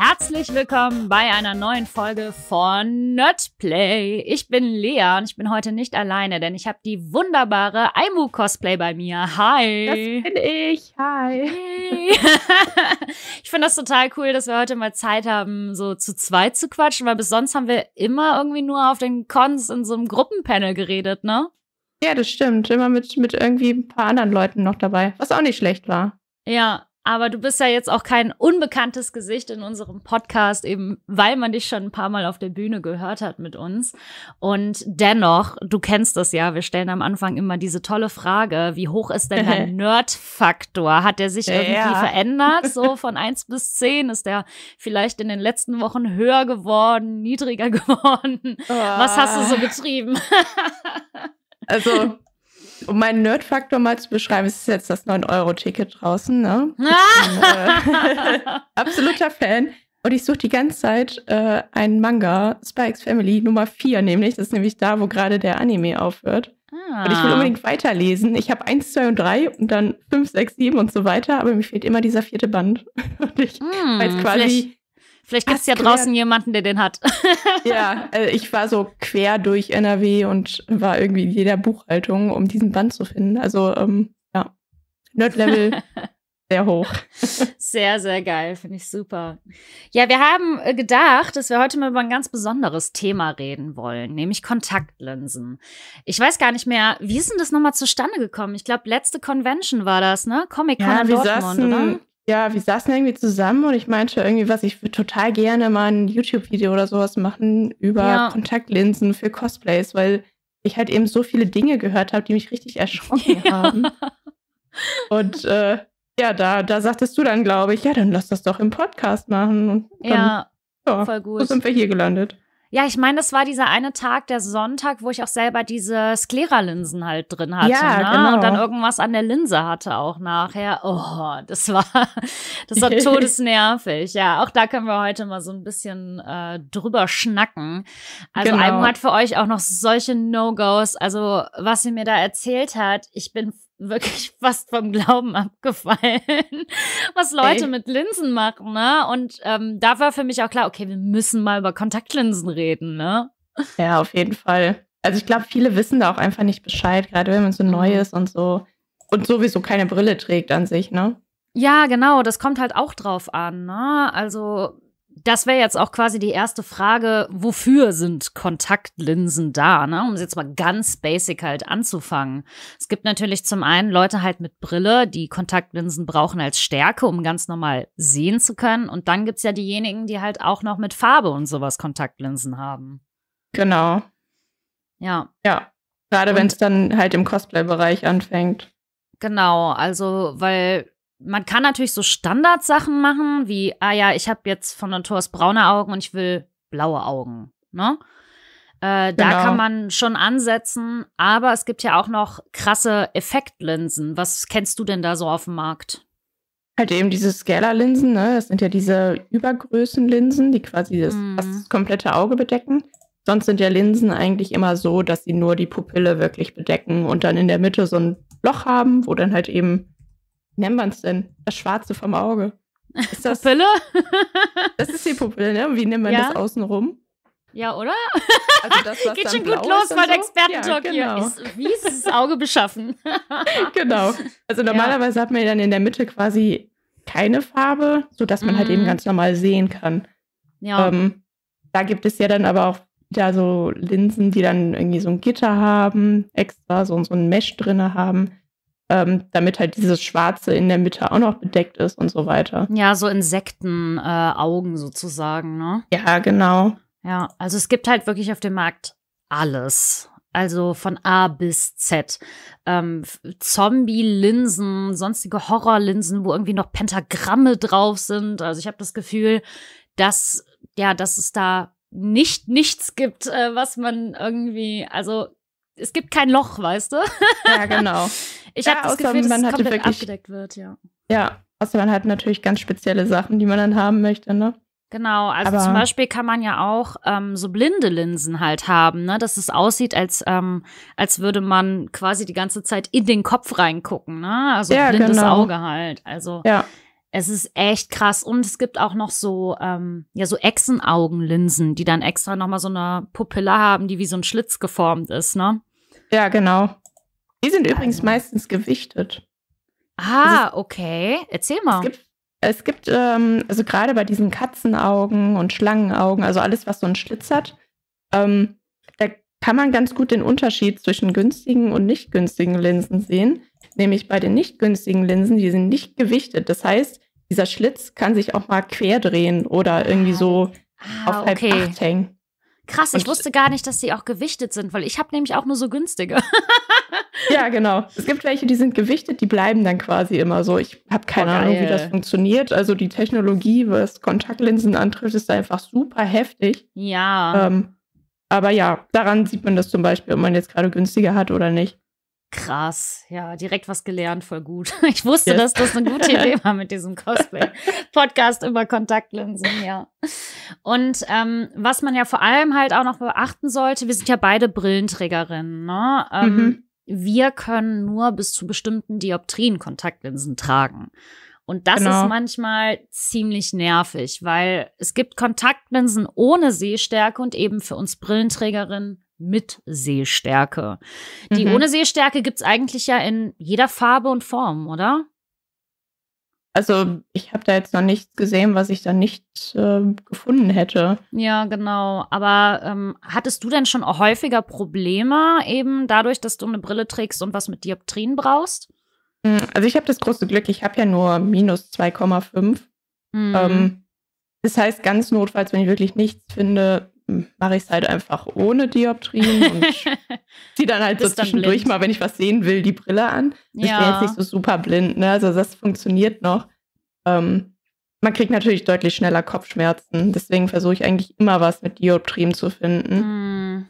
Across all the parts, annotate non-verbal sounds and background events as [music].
Herzlich willkommen bei einer neuen Folge von Nerdplay. Ich bin Lea und ich bin heute nicht alleine, denn ich habe die wunderbare Aimu Cosplay bei mir. Hi. Das bin ich. Hi. [laughs] ich finde das total cool, dass wir heute mal Zeit haben, so zu zweit zu quatschen, weil bis sonst haben wir immer irgendwie nur auf den Cons in so einem Gruppenpanel geredet, ne? Ja, das stimmt. Immer mit, mit irgendwie ein paar anderen Leuten noch dabei, was auch nicht schlecht war. Ja, aber du bist ja jetzt auch kein unbekanntes Gesicht in unserem Podcast, eben weil man dich schon ein paar Mal auf der Bühne gehört hat mit uns. Und dennoch, du kennst das ja, wir stellen am Anfang immer diese tolle Frage, wie hoch ist denn dein [laughs] Nerd-Faktor? Hat der sich ja. irgendwie verändert? So [laughs] von 1 bis 10? ist der vielleicht in den letzten Wochen höher geworden, niedriger [laughs] geworden? Oh. Was hast du so getrieben? Ah. Also um meinen Nerdfaktor mal zu beschreiben, es ist jetzt das 9-Euro-Ticket draußen, ne? Bin, [laughs] äh, absoluter Fan. Und ich suche die ganze Zeit äh, einen Manga, Spikes Family Nummer 4 nämlich. Das ist nämlich da, wo gerade der Anime aufhört. Ah. Und ich will ah. unbedingt weiterlesen. Ich habe 1, 2 und 3 und dann 5, 6, 7 und so weiter, aber mir fehlt immer dieser vierte Band. [laughs] Und ich mm, hm, weiß quasi Vielleicht gibt es ja draußen jemanden, der den hat. [laughs] ja, also ich war so quer durch NRW und war irgendwie in jeder Buchhaltung, um diesen Band zu finden. Also ähm, ja, Nerdlevel [laughs] sehr hoch. Sehr, sehr geil, finde ich super. Ja, wir haben äh, gedacht, dass wir heute mal über ein ganz besonderes Thema reden wollen, nämlich Kontaktlinsen. Ich weiß gar nicht mehr, wie ist denn das nochmal zustande gekommen? Ich glaube, letzte Convention war das, ne? Comic-Con ja, in Dortmund, saßen, oder? ja, wir saßen irgendwie zusammen und ich meinte irgendwie, was ich würde total gerne mal ein YouTube-Video oder sowas machen über ja. Kontaktlinsen für Cosplays, weil ich halt eben so viele Dinge gehört habe, die mich richtig erschrocken ja. haben. [laughs] Und äh, ja, da, da sagtest du dann, glaube ich, ja, dann lass das doch im Podcast machen. Und dann, ja, ja, voll gut. So sind wir hier gelandet. Ja, ich meine, das war dieser eine Tag, der Sonntag, wo ich auch selber diese Sklera-Linsen halt drin hatte. Ja, ne? genau. Und dann irgendwas an der Linse hatte auch nachher. Oh, das war, [laughs] das war todesnervig. Ja, auch da können wir heute mal so ein bisschen äh, drüber schnacken. Also genau. Almo hat für euch auch noch solche No-Gos. Also was sie mir da erzählt hat, ich bin wirklich [laughs] fast vom Glauben abgefallen, [laughs] was Leute Ey. mit Linsen machen, ne? Und ähm, da war für mich auch klar, okay, wir müssen mal über Kontaktlinsen reden, ne? Ja, auf jeden Fall. Also ich glaube, viele wissen da auch einfach nicht Bescheid, gerade wenn man so mhm. neu ist und so und sowieso keine Brille trägt an sich, ne? Ja, genau, das kommt halt auch drauf an, ne? Also das wäre jetzt auch quasi die erste Frage, wofür sind Kontaktlinsen da, ne? um es jetzt mal ganz basic halt anzufangen. Es gibt natürlich zum einen Leute halt mit Brille, die Kontaktlinsen brauchen als Stärke, um ganz normal sehen zu können. Und dann gibt es ja diejenigen, die halt auch noch mit Farbe und sowas Kontaktlinsen haben. Genau. Ja. Ja. Gerade wenn es dann halt im Cosplay-Bereich anfängt. Genau, also weil man kann natürlich so Standardsachen machen, wie, ah ja, ich habe jetzt von Naturs braune Augen und ich will blaue Augen. Ne? Äh, genau. Da kann man schon ansetzen, aber es gibt ja auch noch krasse Effektlinsen. Was kennst du denn da so auf dem Markt? Halt eben diese Scalar-Linsen, ne? Das sind ja diese Übergrößenlinsen, die quasi das, mm. das mhm. komplette Auge bedecken. Sonst sind ja Linsen eigentlich immer so, dass sie nur die Pupille wirklich bedecken und dann in der Mitte so ein Loch haben, wo dann halt eben nennt man es denn? Das Schwarze vom Auge. Ist das, Pupille? [laughs] das ist die Pupille, ne? Wie nennt man ja. das außenrum? Ja, oder? Also das, [laughs] Geht schon gut los, weil so? der Expertentalk ja, genau. hier ist. Wie ist das Auge beschaffen? [laughs] genau. Also normalerweise ja. hat man ja dann in der Mitte quasi keine Farbe, sodass man mm. halt eben mhm. ganz normal sehen kann. Ja. Ähm, da gibt es ja dann aber auch wieder so Linsen, die dann irgendwie so ein Gitter haben, extra so, so ein Mesh drinne haben, ähm, damit halt dieses Schwarze in der Mitte auch noch bedeckt ist und so weiter. Ja, so Insektenaugen äh, sozusagen, ne? Ja, genau. Ja, also es gibt halt wirklich auf dem Markt alles. Also von A bis Z. Ähm, Zombie-Linsen, sonstige Horrorlinsen, wo irgendwie noch Pentagramme drauf sind. Also ich habe das Gefühl, dass, ja, dass es da nicht nichts gibt, äh, was man irgendwie, also es gibt kein Loch, weißt du? Ja, genau. [laughs] Ich ja, habe das Gefühl, dass man es komplett wirklich, abgedeckt wird, ja. Ja, außer man hat natürlich ganz spezielle Sachen, die man dann haben möchte, ne? Genau, also Aber zum Beispiel kann man ja auch ähm, so blinde Linsen halt haben, ne? dass es aussieht, als, ähm, als würde man quasi die ganze Zeit in den Kopf reingucken, ne? also ja, blindes genau. Auge halt. Also ja. es ist echt krass und es gibt auch noch so, ähm, ja, so Echsenaugenlinsen, die dann extra nochmal so eine Pupille haben, die wie so ein Schlitz geformt ist, ne? Ja, genau. Die sind übrigens ah, meistens gewichtet. Also ah, okay. Erzähl mal. Es gibt, es gibt ähm, also gerade bei diesen Katzenaugen und Schlangenaugen, also alles, was so einen Schlitz hat, ähm, da kann man ganz gut den Unterschied zwischen günstigen und nicht günstigen Linsen sehen. Nämlich bei den nicht günstigen Linsen, die sind nicht gewichtet. Das heißt, dieser Schlitz kann sich auch mal quer drehen oder irgendwie ah. so ah, auf halb okay. acht hängen. Krass, und ich wusste gar nicht, dass die auch gewichtet sind, weil ich habe nämlich auch nur so günstige. [laughs] ja, genau. Es gibt welche, die sind gewichtet, die bleiben dann quasi immer so. Ich habe oh, keine oh, Ahnung, wie das funktioniert. Also die Technologie, was Kontaktlinsen antrifft, ist einfach super heftig. Ja. Ähm, aber ja, daran sieht man das zum Beispiel, ob man jetzt gerade günstiger hat oder nicht. Krass, ja, direkt was gelernt, voll gut. [laughs] Ich wusste, yes. dass das eine gute [laughs] Idee war mit diesem Cosplay-Podcast über Kontaktlinsen, ja. Und ähm, was man ja vor allem halt auch noch beachten sollte, wir sind ja beide Brillenträgerinnen, ne? Ähm, mhm. Wir können nur bis zu bestimmten Dioptrien Kontaktlinsen tragen. Und das genau. ist manchmal ziemlich nervig, weil es gibt Kontaktlinsen ohne Sehstärke und eben für uns Brillenträgerinnen mit Sehstärke. Die mhm. ohne Sehstärke gibt es eigentlich ja in jeder Farbe und Form, oder? Also ich habe da jetzt noch nichts gesehen, was ich da nicht äh, gefunden hätte. Ja, genau. Aber ähm, hattest du denn schon häufiger Probleme eben dadurch, dass du eine Brille trägst und was mit Dioptrien brauchst? Hm, also ich habe das große Glück, ich habe ja nur minus 2,5. Mhm. Ähm, das heißt, ganz notfalls, wenn ich wirklich nichts finde, mache ich es halt einfach ohne Dioptrien und [laughs] ziehe dann halt so zwischendurch mal, wenn ich was sehen will, die Brille an. Ja. Ich bin jetzt nicht so super blind, ne? Also das funktioniert noch. Ähm, man kriegt natürlich deutlich schneller Kopfschmerzen. Deswegen versuche ich eigentlich immer was mit Dioptrien zu finden. Mm.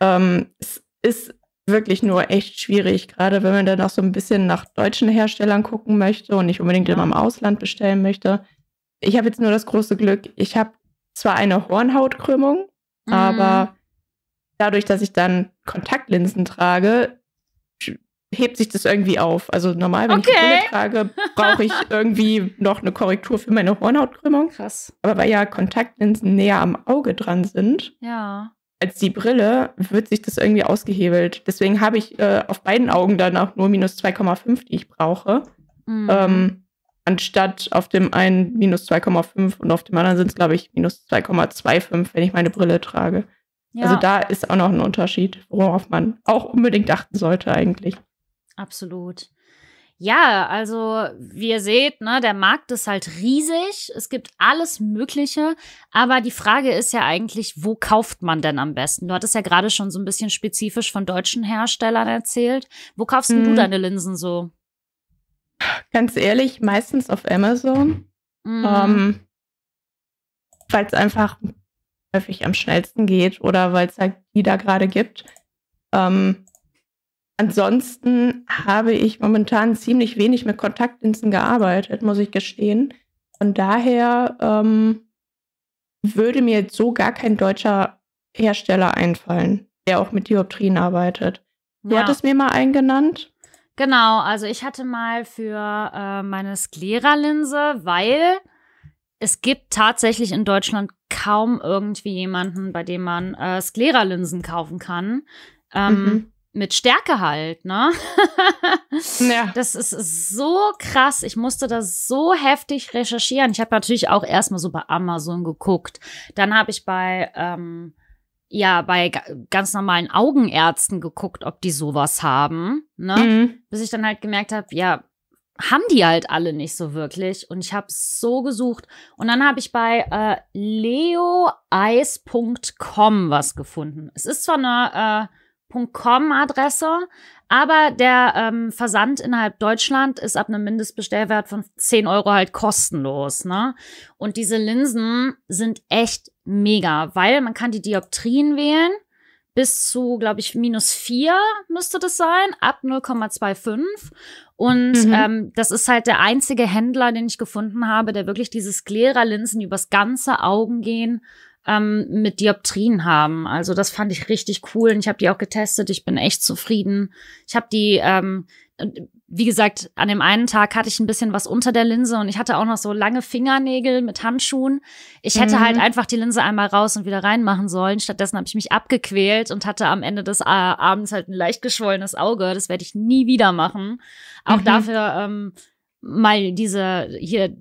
Ähm, es ist wirklich nur echt schwierig, gerade wenn man dann auch so ein bisschen nach deutschen Herstellern gucken möchte und nicht unbedingt ja. immer im Ausland bestellen möchte. Ich habe jetzt nur das große Glück, ich habe zwar eine Hornhautkrümmung, mhm. aber dadurch, dass ich dann Kontaktlinsen trage, hebt sich das irgendwie auf. Also normal, wenn okay. ich Brille trage, [laughs] brauche ich irgendwie noch eine Korrektur für meine Hornhautkrümmung. Krass. Aber weil ja Kontaktlinsen näher am Auge dran sind, ja. als die Brille, wird sich das irgendwie ausgehebelt. Deswegen habe ich äh, auf beiden Augen dann auch nur minus 2,5, die ich brauche. Mhm. Ähm, anstatt auf dem einen minus 2,5 und auf dem anderen sind es, glaube ich, minus 2,25, wenn ich meine Brille trage. Ja. Also da ist auch noch ein Unterschied, worauf man auch unbedingt achten sollte eigentlich. Absolut. Ja, also wie ihr seht, ne, der Markt ist halt riesig. Es gibt alles Mögliche. Aber die Frage ist ja eigentlich, wo kauft man denn am besten? Du hattest ja gerade schon so ein bisschen spezifisch von deutschen Herstellern erzählt. Wo kaufst hm. du mhm. deine Linsen so? Ganz ehrlich, meistens auf Amazon, mhm. ähm, weil es einfach häufig am schnellsten geht oder weil es halt die da gerade gibt. Ähm, ansonsten habe ich momentan ziemlich wenig mit Kontaktdiensten gearbeitet, muss ich gestehen. Von daher ähm, würde mir jetzt so gar kein deutscher Hersteller einfallen, der auch mit Dioptrien arbeitet. Du ja. hattest mir mal einen genannt. Genau, also ich hatte mal für äh, meine Skleralinse, weil es gibt tatsächlich in Deutschland kaum irgendwie jemanden, bei dem man äh, Skleralinsen kaufen kann. Ähm, mhm. Mit Stärke halt, ne? [laughs] ja. Das ist so krass. Ich musste das so heftig recherchieren. Ich habe natürlich auch erstmal so bei Amazon geguckt. Dann habe ich bei ähm, ja bei ganz normalen Augenärzten geguckt, ob die sowas haben. Ne? Mhm. Bis ich dann halt gemerkt habe, ja, haben die halt alle nicht so wirklich. Und ich habe so gesucht. Und dann habe ich bei äh, leoeis.com was gefunden. Es ist zwar eine äh, .com-Adresse, aber der ähm, Versand innerhalb Deutschland ist ab einem Mindestbestellwert von 10 Euro halt kostenlos. Ne? Und diese Linsen sind echt mega, weil man kann die Dioptrien wählen. Bis zu, glaube ich, minus 4 müsste das sein, ab 0,25. Und mhm. ähm, das ist halt der einzige Händler, den ich gefunden habe, der wirklich dieses sklera übers ganze Augen gehen ähm, mit Dioptrien haben. Also das fand ich richtig cool und ich habe die auch getestet. Ich bin echt zufrieden. Ich habe die, ähm, äh, wie gesagt, an dem einen Tag hatte ich ein bisschen was unter der Linse und ich hatte auch noch so lange Fingernägel mit Handschuhen. Ich hätte halt mhm. halt einfach die Linse einmal raus und wieder reinmachen sollen. Stattdessen habe ich mich abgequält und hatte am Ende des äh, Abends halt ein leicht geschwollenes Auge. Das werde ich nie wieder machen. Auch mhm. dafür ähm, mal diese hier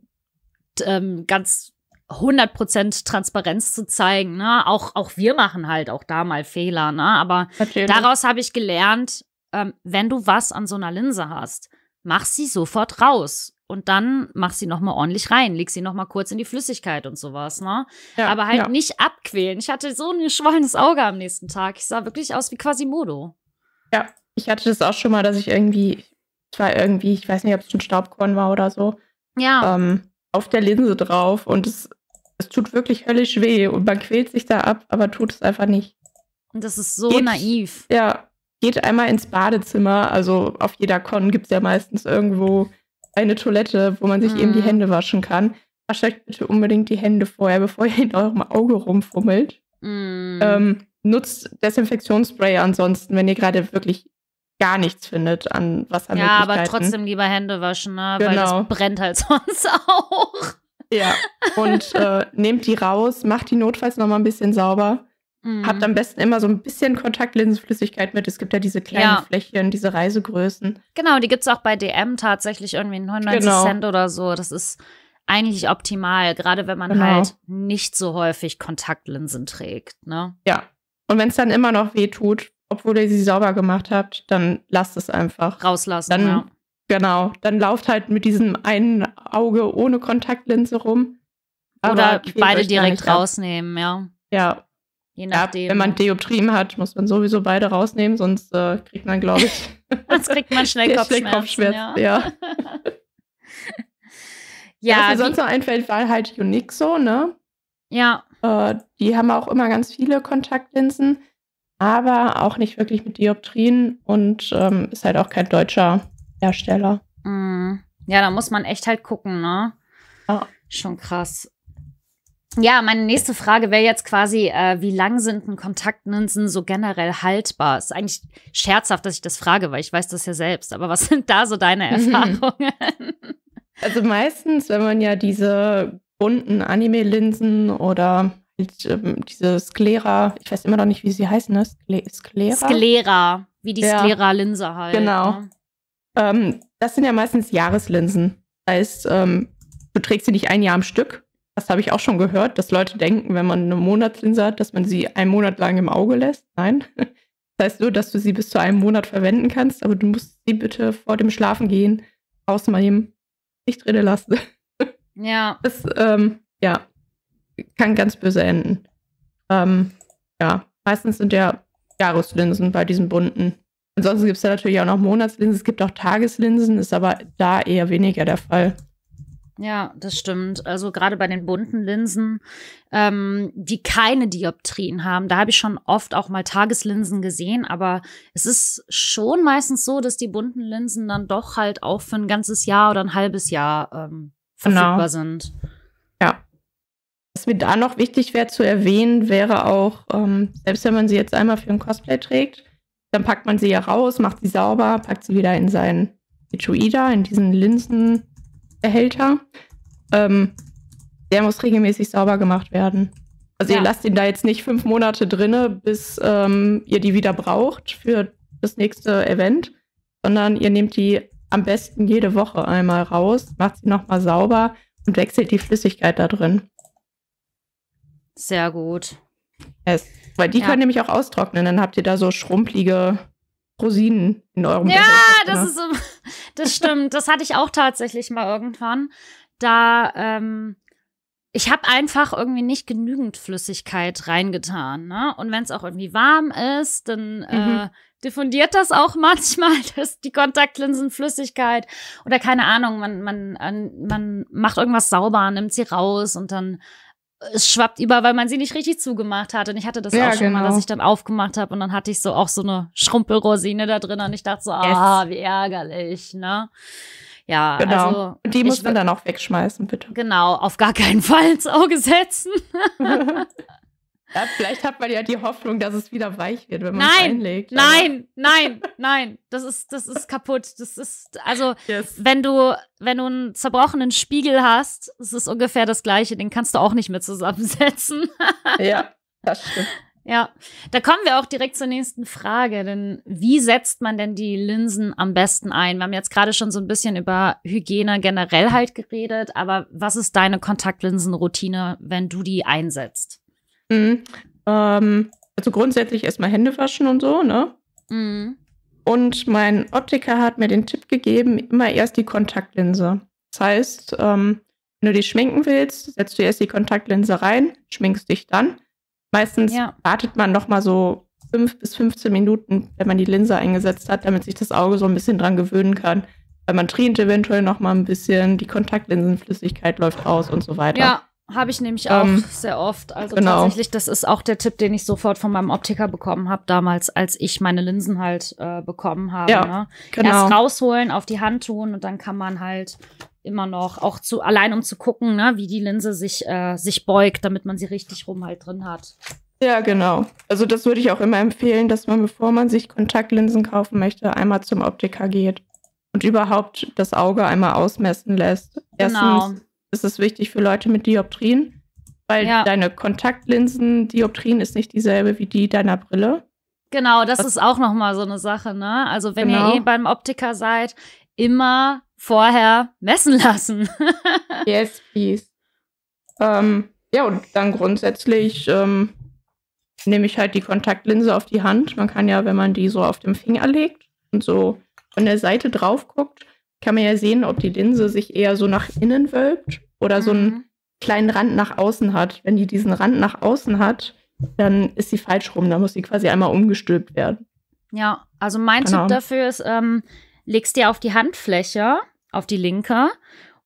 ähm, ganz 100% Transparenz zu zeigen. Ne? Auch, auch wir machen halt auch da mal Fehler. Ne? Aber Natürlich. daraus habe ich gelernt, ähm, wenn du was an so einer Linse hast, mach sie sofort raus. Und dann mach sie nochmal ordentlich rein, leg sie nochmal kurz in die Flüssigkeit und sowas, ne? Ja, Aber halt ja. nicht abquälen. Ich hatte so ein geschwollenes Auge am nächsten Tag. Ich sah wirklich aus wie Quasimodo. Ja, ich hatte das auch schon mal, dass ich irgendwie, es war irgendwie, ich weiß nicht, ob es ein Staubkorn war oder so. Ja. Ähm, auf der Linse drauf und es es tut wirklich höllisch weh und man quält sich da ab, aber tut es einfach nicht. Und das ist so geht, naiv. Ja, geht einmal ins Badezimmer. Also auf jeder Con gibt es ja meistens irgendwo eine Toilette, wo man sich mm. eben die mhm. Hände waschen kann. Wascht euch bitte unbedingt die Hände vorher, bevor ihr in eurem Auge rumfummelt. Mm. Ähm, nutzt Desinfektionsspray ansonsten, wenn ihr gerade wirklich gar nichts findet an Wassermöglichkeiten. Ja, aber trotzdem lieber Hände waschen, ne? Genau. weil das genau. brennt halt [laughs] sonst auch. Ja. Und äh, nehmt die raus, macht die notfalls nochmal ein bisschen sauber. Mhm. Habt am besten immer so ein bisschen Kontaktlinsenflüssigkeit mit. Es gibt ja diese kleinen ja. Flächen, diese Reisegrößen. Genau, die gibt es auch bei DM tatsächlich irgendwie 99 genau. Cent oder so. Das ist eigentlich optimal, gerade wenn man genau. halt nicht so häufig Kontaktlinsen trägt. Ne? Ja. Und wenn es dann immer noch weh tut, obwohl ihr sie sauber gemacht habt, dann lasst es einfach. Rauslassen, dann, ja. Genau, dann lauft halt mit diesem einen Auge ohne Kontaktlinse rum. Oder beide direkt rausnehmen, ja. Ja. Je nachdem. Ja, wenn man Dioptrien hat, muss man sowieso beide rausnehmen, sonst äh, kriegt man, glaube ich. [laughs] sonst kriegt man [laughs] schnell Kopfschmerzen. Kopfschmerzen ja. ja. [laughs] ja was mir sonst noch einfällt, war halt Unixo, ne? Ja. Äh, die haben auch immer ganz viele Kontaktlinsen, aber auch nicht wirklich mit Dioptrien und ähm, ist halt auch kein deutscher Hersteller. Mm. Ja, da muss man echt halt gucken, ne? Ja. Schon krass. Ja, meine nächste Frage wäre jetzt quasi, äh, wie lang sind denn Kontaktlinsen so generell haltbar? Ist eigentlich scherzhaft, dass ich das frage, weil ich weiß das ja selbst. Aber was [laughs] sind da so deine mhm. Erfahrungen? Also meistens, wenn man ja diese bunten Anime-Linsen oder mit, halt, ähm, diese Sklera, ich weiß immer noch nicht, wie sie heißen, ne? Sklera? Sklera, wie die ja. Sklera-Linse halt. Genau. Ne? Ähm, das sind ja meistens Jahreslinsen. Das heißt, ähm, du trägst sie nicht ein Jahr am Stück. Das habe ich auch schon gehört, dass Leute denken, wenn man eine Monatslinse hat, dass man sie einen Monat lang im Auge lässt. Nein. [laughs] Das heißt nur, dass du sie bis zu einem Monat verwenden kannst, aber du musst sie bitte vor dem Schlafen gehen rausnehmen, nicht drin lassen. [laughs] Ja. Das, ähm, ja, kann ganz böse enden. Ähm, ja, meistens sind ja Jahreslinsen bei diesen bunten Ansonsten gibt es da natürlich auch noch Monatslinsen. Es gibt auch Tageslinsen, ist aber da eher weniger der Fall. Ja, das stimmt. Also gerade bei den bunten Linsen, ähm, die keine Dioptrien haben, da habe ich schon oft auch mal Tageslinsen gesehen, aber es ist schon meistens so, dass die bunten Linsen dann doch halt auch für ein ganzes Jahr oder ein halbes Jahr ähm, genau. verfügbar genau. sind. Ja. Was mir da noch wichtig wäre zu erwähnen, wäre auch, ähm, selbst wenn man sie jetzt einmal für ein Cosplay trägt, dann packt man sie ja raus, macht sie sauber, packt sie wieder in seinen Situida, in diesen Linsenbehälter. Ähm, der muss regelmäßig sauber gemacht werden. Also ja. ihr lasst ihn da jetzt nicht fünf Monate drinne, bis ähm, ihr die wieder braucht für das nächste Event, sondern ihr nehmt die am besten jede Woche einmal raus, macht sie nochmal sauber und wechselt die Flüssigkeit da drin. Sehr gut. Es weil die ja. können nämlich auch austrocknen. Dann habt ihr da so schrumpelige Rosinen in eurem Ja, ne? das ist so, [laughs] das stimmt. das hatte ich auch tatsächlich mal irgendwann. Da, ähm, ich habe einfach irgendwie nicht genügend Flüssigkeit reingetan. Ne? Und wenn es auch irgendwie warm ist, dann äh, mhm. äh, diffundiert das auch [laughs] manchmal, dass die Kontaktlinsenflüssigkeit oder keine Ahnung, man, man, man macht irgendwas sauber, nimmt sie raus und dann es schwappt über, weil man sie nicht richtig zugemacht hat. Und ich hatte das ja, auch schon genau. mal, dass genau. ich dann aufgemacht habe und dann hatte ich so auch so eine Schrumpelrosine da drin und ich dachte so, yes. ah, wie ärgerlich, ne? Ja, genau. also. Die muss man dann auch wegschmeißen, bitte. Genau, auf gar keinen Fall ins Auge setzen. [laughs] [laughs] Ja, vielleicht hat man ja die Hoffnung, dass es wieder weich wird, wenn man es einlegt. Nein, nein, nein, das ist, das ist kaputt. Das ist, also, yes. wenn du, wenn du einen zerbrochenen Spiegel hast, es ist ungefähr das Gleiche. Den kannst du auch nicht mehr zusammensetzen. [laughs] ja, das stimmt. Ja, da kommen wir auch direkt zur nächsten Frage, denn wie setzt man denn die Linsen am besten ein? Wir haben jetzt gerade schon so ein bisschen über Hygiene generell halt geredet, aber was ist deine Kontaktlinsenroutine, wenn du die einsetzt? Mhm. Ähm, also grundsätzlich erstmal Hände waschen und so, ne? Mhm. Und mein Optiker hat mir den Tipp gegeben, immer erst die Kontaktlinse. Das heißt, ähm, wenn du die schminken willst, setzt du erst die Kontaktlinse rein, schminkst dich dann. Meistens ja. wartet man nochmal so 5 bis 15 Minuten, wenn man die Linse eingesetzt hat, damit sich das Auge so ein bisschen dran gewöhnen kann. Weil man trient eventuell nochmal ein bisschen, die Kontaktlinsenflüssigkeit läuft aus und so weiter. Ja, habe ich nämlich auch ähm, sehr oft. Also genau. tatsächlich, das ist auch der Tipp, den ich sofort von meinem Optiker bekommen habe, damals, als ich meine Linsen halt äh, bekommen habe. Ja, ne? genau. Erst rausholen, auf die Hand tun und dann kann man halt immer noch, auch zu, allein um zu gucken, ne, wie die Linse sich, äh, sich beugt, damit man sie richtig rum halt drin hat. Ja, genau. Also das würde ich auch immer empfehlen, dass man, bevor man sich Kontaktlinsen kaufen möchte, einmal zum Optiker geht und überhaupt das Auge einmal ausmessen lässt. Genau. Erstens, genau ist es wichtig für Leute mit Dioptrien, weil ja. deine Kontaktlinsen Dioptrien ist nicht dieselbe wie die deiner Brille. Genau, das, das ist auch noch mal so eine Sache, ne? Also wenn genau. ihr eh beim Optiker seid, immer vorher messen lassen. [laughs] yes, please. Ähm, ja, und dann grundsätzlich ähm, nehme ich halt die Kontaktlinse auf die Hand. Man kann ja, wenn man die so auf dem Finger legt und so von der Seite drauf guckt, kann man ja sehen, ob die Linse sich eher so nach innen wölbt oder mhm. so einen mhm. kleinen Rand nach außen hat. Wenn die diesen Rand nach außen hat, dann ist sie falsch rum. Dann muss sie quasi einmal umgestülpt werden. Ja, also mein genau. Tipp dafür ist, ähm, legst dir auf die Handfläche, auf die linke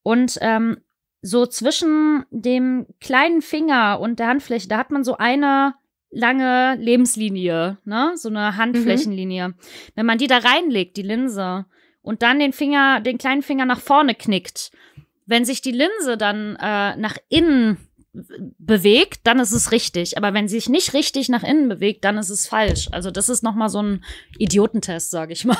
und ähm, so zwischen dem kleinen Finger und der Handfläche, da hat man so eine lange Lebenslinie, ne? So eine mhm. Handflächenlinie. Mhm. Wenn man die da reinlegt, die Linse, und dann den Finger, den kleinen Finger nach vorne knickt. Wenn sich die Linse dann äh, nach innen bewegt, dann ist es richtig. Aber wenn sie sich nicht richtig nach innen bewegt, dann ist es falsch. Also das ist nochmal so ein Idiotentest, sage ich mal.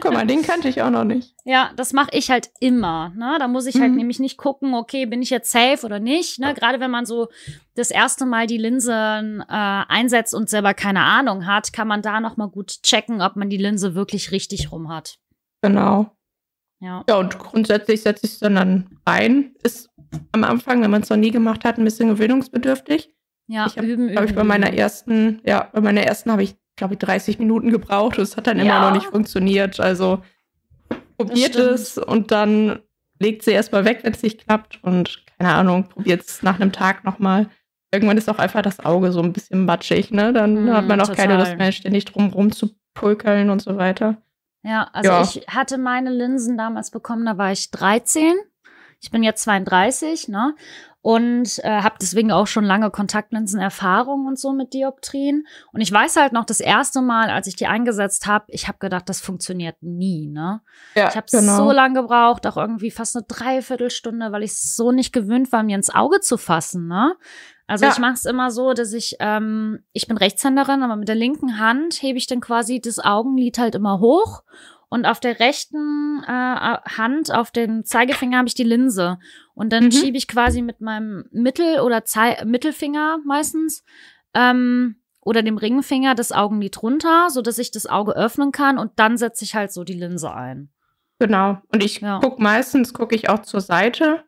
Guck mal, den [laughs] kannte ich auch noch nicht. Ja, das mache ich halt immer. Ne? Da muss ich halt mhm. nämlich nicht gucken, okay, bin ich jetzt safe oder nicht. Ne? Gerade wenn man so das erste Mal die Linsen äh, einsetzt und selber keine Ahnung hat, kann man da nochmal gut checken, ob man die Linse wirklich richtig rum hat. Genau. Ja. ja, und grundsätzlich setze ich es dann, dann rein. Ist am Anfang, wenn man es noch nie gemacht hat, ein bisschen gewöhnungsbedürftig. Ja, ich hab, üben, üben. ich bei meiner ersten, ja, bei meiner ersten habe ich, glaube ich, 30 Minuten gebraucht. Es hat dann ja. immer noch nicht funktioniert. Also probiert es und dann legt sie erstmal weg, wenn es nicht klappt. Und keine Ahnung, probiert es nach einem Tag nochmal. Irgendwann ist auch einfach das Auge so ein bisschen matschig, ne? Dann mm, hat man auch total. keine Lust mehr, ständig drum rumzupulkeln und so weiter. Ja, also ja. ich hatte meine Linsen damals bekommen, da war ich 13. Ich bin jetzt 32, ne? und äh, habe deswegen auch schon lange Kontaktlinsenerfahrung und so mit Dioptrien. Und ich weiß halt noch, das erste Mal, als ich die eingesetzt habe, ich habe gedacht, das funktioniert nie. Ne? Ja, ich habe genau. so lange gebraucht, auch irgendwie fast eine Dreiviertelstunde, weil ich so nicht gewöhnt war, mir ins Auge zu fassen. Ne? Also ja. ich mache es immer so, dass ich, ähm, ich bin Rechtshänderin, aber mit der linken Hand hebe ich dann quasi das Augenlid halt immer hoch und auf der rechten äh, Hand, auf den Zeigefinger habe ich die Linse. Und dann mhm. schiebe ich quasi mit meinem Mittel- oder Zei Mittelfinger meistens ähm, oder dem Ringfinger das Augenlid runter, sodass ich das Auge öffnen kann und dann setze ich halt so die Linse ein. Genau. Und ich ja. gucke meistens, gucke ich auch zur Seite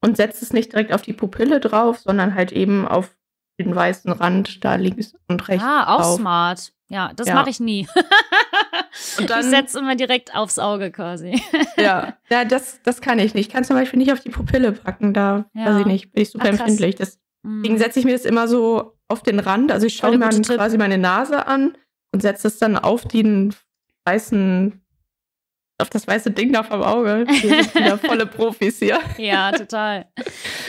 und setze es nicht direkt auf die Pupille drauf, sondern halt eben auf den weißen Rand da links und rechts. Ah, auch drauf. smart. Ja, das ja. mache ich nie. [laughs] Und dann, ich setze immer direkt aufs Auge quasi. Ja, [laughs] ja das, das kann ich nicht. Ich kann zum Beispiel nicht auf die Pupille packen, Da ja. weiß ich nicht, bin ich super Ach, empfindlich. Deswegen mhm. setze ich mir das immer so auf den Rand. Also ich schaue mir quasi meine Nase an und setze es dann auf den weißen auf das weiße Ding da vom Auge. Wir sind [laughs] volle Profis hier. ja, total.